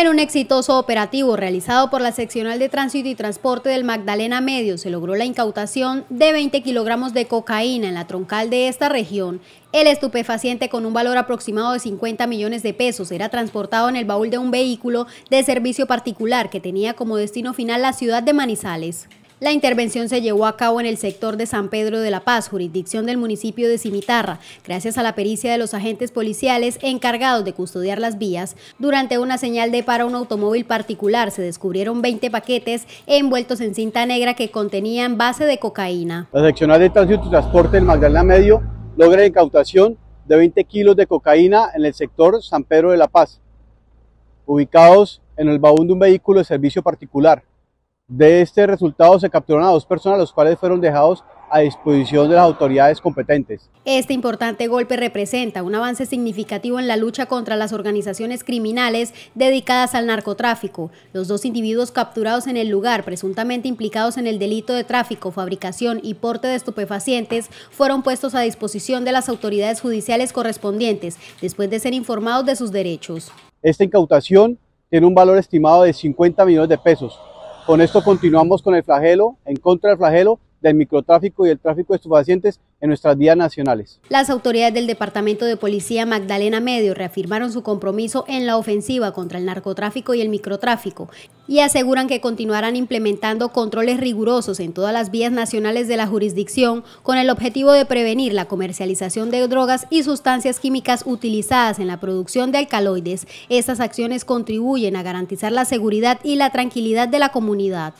En un exitoso operativo realizado por la Seccional de Tránsito y Transporte del Magdalena Medio se logró la incautación de 20 kilogramos de cocaína en la troncal de esta región. El estupefaciente con un valor aproximado de 50 millones de pesos era transportado en el baúl de un vehículo de servicio particular que tenía como destino final la ciudad de Manizales. La intervención se llevó a cabo en el sector de San Pedro de la Paz, jurisdicción del municipio de Cimitarra, gracias a la pericia de los agentes policiales encargados de custodiar las vías. Durante una señal de para un automóvil particular se descubrieron 20 paquetes envueltos en cinta negra que contenían base de cocaína. La seccional de tránsito y transporte del Magdalena Medio logra la incautación de 20 kilos de cocaína en el sector San Pedro de la Paz, ubicados en el baúl de un vehículo de servicio particular. De este resultado se capturaron a dos personas, los cuales fueron dejados a disposición de las autoridades competentes. Este importante golpe representa un avance significativo en la lucha contra las organizaciones criminales dedicadas al narcotráfico. Los dos individuos capturados en el lugar, presuntamente implicados en el delito de tráfico, fabricación y porte de estupefacientes, fueron puestos a disposición de las autoridades judiciales correspondientes, después de ser informados de sus derechos. Esta incautación tiene un valor estimado de 50 millones de pesos con esto continuamos con el flagelo, en contra del flagelo, del microtráfico y el tráfico de pacientes en nuestras vías nacionales. Las autoridades del Departamento de Policía Magdalena Medio reafirmaron su compromiso en la ofensiva contra el narcotráfico y el microtráfico y aseguran que continuarán implementando controles rigurosos en todas las vías nacionales de la jurisdicción con el objetivo de prevenir la comercialización de drogas y sustancias químicas utilizadas en la producción de alcaloides. Estas acciones contribuyen a garantizar la seguridad y la tranquilidad de la comunidad.